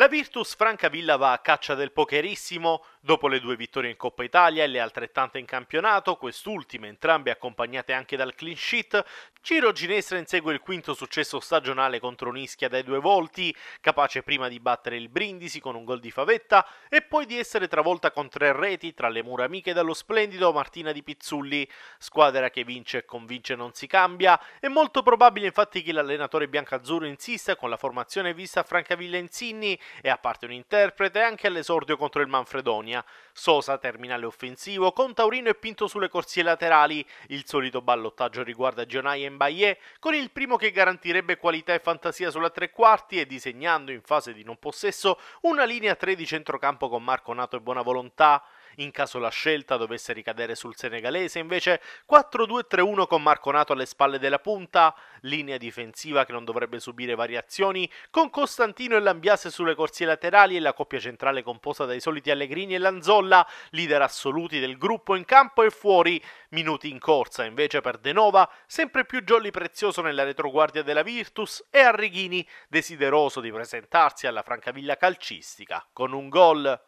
La Virtus Francavilla va a caccia del pokerissimo Dopo le due vittorie in Coppa Italia e le altrettante in campionato, quest'ultime entrambe accompagnate anche dal clean sheet, Ciro Ginestra insegue il quinto successo stagionale contro Nischia dai due volti, capace prima di battere il Brindisi con un gol di Favetta e poi di essere travolta con tre reti tra le mura amiche dallo splendido Martina di Pizzulli, squadra che vince e convince non si cambia, è molto probabile infatti che l'allenatore biancazzurro insista con la formazione vista a Francavilla Insinni e a parte un interprete anche all'esordio contro il Manfredoni Catania. Sosa termina offensivo, con Taurino e Pinto sulle corsie laterali. Il solito ballottaggio riguarda Gionai e Mbaye, con il primo che garantirebbe qualità e fantasia sulla tre quarti e disegnando in fase di non possesso una linea 3 di centrocampo con Marco Nato e buona volontà. In caso la scelta dovesse ricadere sul senegalese, invece 4-2-3-1 con Marconato alle spalle della punta, linea difensiva che non dovrebbe subire variazioni, con Costantino e Lambiase sulle corsie laterali e la coppia centrale composta dai soliti Allegrini e Lanzolla, leader assoluti del gruppo in campo e fuori, minuti in corsa invece per De Nova, sempre più jolly prezioso nella retroguardia della Virtus e Arrighini, desideroso di presentarsi alla Francavilla calcistica con un gol.